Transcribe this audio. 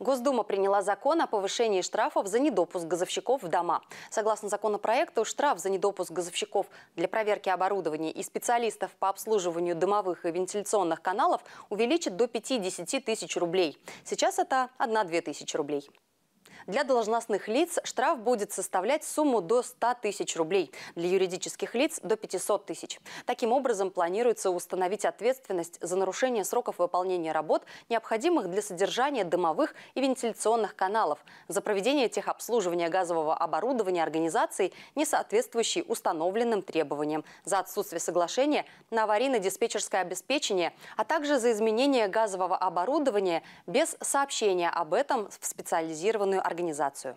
Госдума приняла закон о повышении штрафов за недопуск газовщиков в дома. Согласно законопроекту, штраф за недопуск газовщиков для проверки оборудования и специалистов по обслуживанию дымовых и вентиляционных каналов увеличит до 50 тысяч рублей. Сейчас это 1-2 тысячи рублей. Для должностных лиц штраф будет составлять сумму до 100 тысяч рублей, для юридических лиц – до 500 тысяч. Таким образом, планируется установить ответственность за нарушение сроков выполнения работ, необходимых для содержания дымовых и вентиляционных каналов, за проведение техобслуживания газового оборудования организации не соответствующей установленным требованиям, за отсутствие соглашения на аварийно-диспетчерское обеспечение, а также за изменение газового оборудования без сообщения об этом в специализированную организацию организацию.